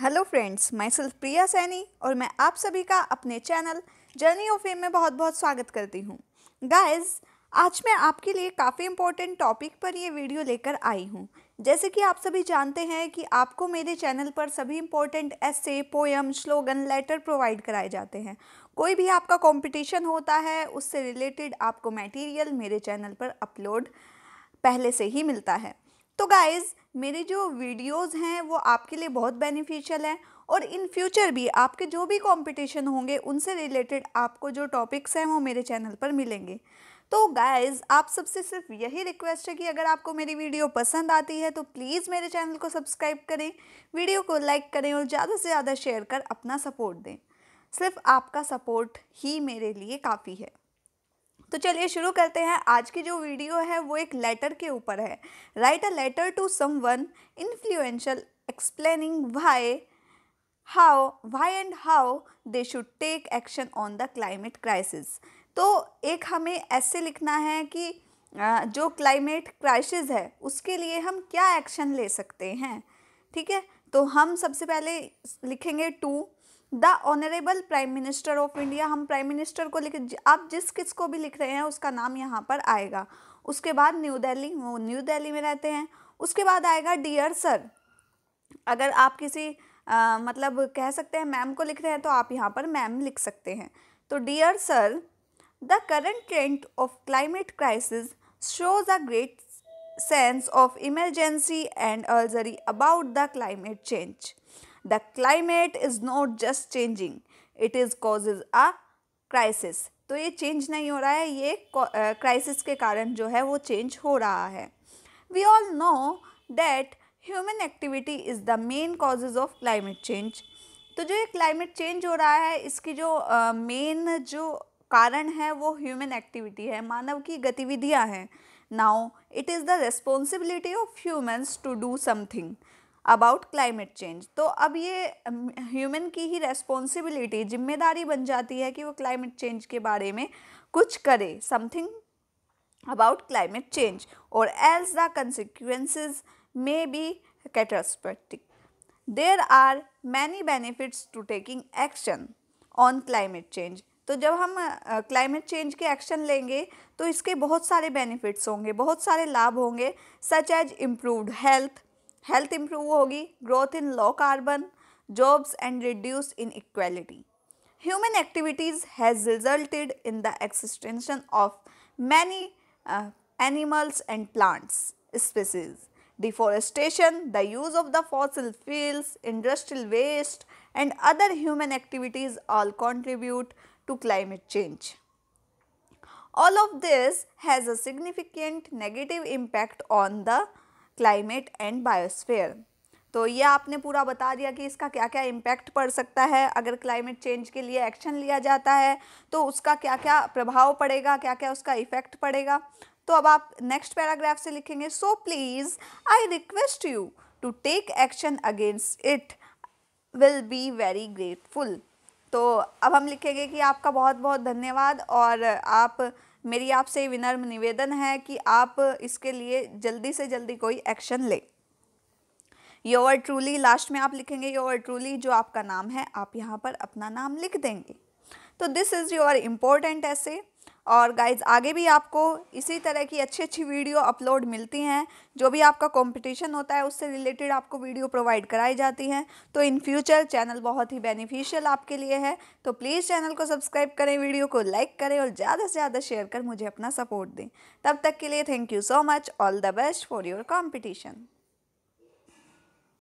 Hello friends मैं सिल्फ प्रिया सैनी और मैं आप सभी का अपने चैनल जर्नी ऑफ फेम में बहुत बहुत स्वागत करती हूँ गाइस आज मैं आपके लिए काफ़ी इम्पोर्टेंट टॉपिक पर ये वीडियो लेकर आई हूँ जैसे कि आप सभी जानते हैं कि आपको मेरे चैनल पर सभी important essay poem slogan letter provide कराए जाते हैं कोई भी आपका कॉम्पिटिशन होता है उससे रिलेटेड आपको मेटीरियल मेरे चैनल पर अपलोड पहले से ही मिलता है तो गाइज़ मेरे जो वीडियोस हैं वो आपके लिए बहुत बेनिफिशियल हैं और इन फ्यूचर भी आपके जो भी कंपटीशन होंगे उनसे रिलेटेड आपको जो टॉपिक्स हैं वो मेरे चैनल पर मिलेंगे तो गाइज़ आप सबसे सिर्फ यही रिक्वेस्ट है कि अगर आपको मेरी वीडियो पसंद आती है तो प्लीज़ मेरे चैनल को सब्सक्राइब करें वीडियो को लाइक करें और ज़्यादा से ज़्यादा शेयर कर अपना सपोर्ट दें सिर्फ आपका सपोर्ट ही मेरे लिए काफ़ी है तो चलिए शुरू करते हैं आज की जो वीडियो है वो एक लेटर के ऊपर है write a letter to someone influential explaining why how why and how they should take action on the climate crisis तो एक हमें ऐसे लिखना है कि जो क्लाइमेट क्राइसिस है उसके लिए हम क्या एक्शन ले सकते हैं ठीक है तो हम सबसे पहले लिखेंगे to the honourable prime minister of India हम प्राइम मिनिस्टर को लिख आप जिस किस को भी लिख रहे हैं उसका नाम यहाँ पर आएगा उसके बाद न्यू दिल्ली वो न्यू दिल्ली में रहते हैं उसके बाद आएगा डियर सर अगर आप किसी आ, मतलब कह सकते हैं मैम को लिख रहे हैं तो आप यहाँ पर मैम लिख सकते हैं तो dear sir the current trend of climate crisis shows a great sense of emergency and urgency about the climate change The climate is not just changing, it is causes a crisis. तो ये change नहीं हो रहा है ये crisis के कारण जो है वो चेंज हो रहा है we all know that human activity is the main causes of climate change तो जो ये क्लाइमेट चेंज हो रहा है इसकी जो मेन uh, जो कारण है वो ह्यूमन एक्टिविटी है मानव की गतिविधियां हैं now it is the responsibility of humans to do something about climate change तो अब ये ह्यूमन की ही रेस्पॉन्सिबिलिटी जिम्मेदारी बन जाती है कि वो क्लाइमेट चेंज के बारे में कुछ करे समथिंग अबाउट क्लाइमेट चेंज और as the consequences may be catastrophic. There are many benefits to taking action on climate change तो जब हम क्लाइमेट चेंज के एक्शन लेंगे तो इसके बहुत सारे बेनिफिट्स होंगे बहुत सारे लाभ होंगे such as improved health Health improve होगी growth in low carbon jobs and reduce inequality. Human activities has resulted in the extinction of many uh, animals and plants species. Deforestation, the use of the fossil fuels, industrial waste and other human activities all contribute to climate change. All of this has a significant negative impact on the climate and biosphere तो ये आपने पूरा बता दिया कि इसका क्या क्या इम्पैक्ट पड़ सकता है अगर क्लाइमेट चेंज के लिए एक्शन लिया जाता है तो उसका क्या क्या प्रभाव पड़ेगा क्या क्या उसका इफ़ेक्ट पड़ेगा तो अब आप नेक्स्ट पैराग्राफ से लिखेंगे so please I request you to take action against it will be very grateful तो अब हम लिखेंगे कि आपका बहुत बहुत धन्यवाद और आप मेरी आपसे विनम्र निवेदन है कि आप इसके लिए जल्दी से जल्दी कोई एक्शन लें योर ट्रूली लास्ट में आप लिखेंगे योर ट्रूली जो आपका नाम है आप यहाँ पर अपना नाम लिख देंगे तो दिस इज़ योर इम्पोर्टेंट ऐसे और गाइज आगे भी आपको इसी तरह की अच्छी अच्छी वीडियो अपलोड मिलती हैं जो भी आपका कंपटीशन होता है उससे रिलेटेड आपको वीडियो प्रोवाइड कराई जाती हैं तो इन फ्यूचर चैनल बहुत ही बेनिफिशियल आपके लिए है तो प्लीज़ चैनल को सब्सक्राइब करें वीडियो को लाइक करें और ज़्यादा से ज़्यादा शेयर कर मुझे अपना सपोर्ट दें तब तक के लिए thank you so much all the best for your competition